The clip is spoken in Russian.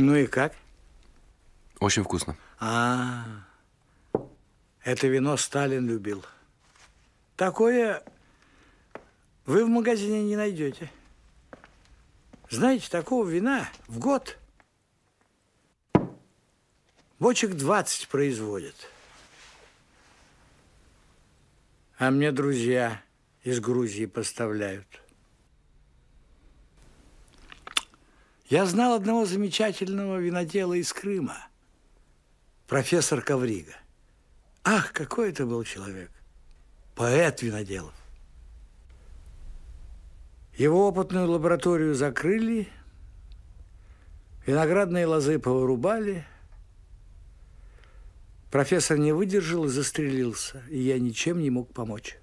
Ну и как? Очень вкусно. А, -а, -а. это вино Сталин любил. Такое вы в магазине не найдете. Знаете, такого вина в год бочек 20 производят. А мне друзья из Грузии поставляют. Я знал одного замечательного винодела из Крыма, профессор Коврига. Ах, какой это был человек! Поэт виноделов. Его опытную лабораторию закрыли, виноградные лозы повырубали. Профессор не выдержал и застрелился, и я ничем не мог помочь.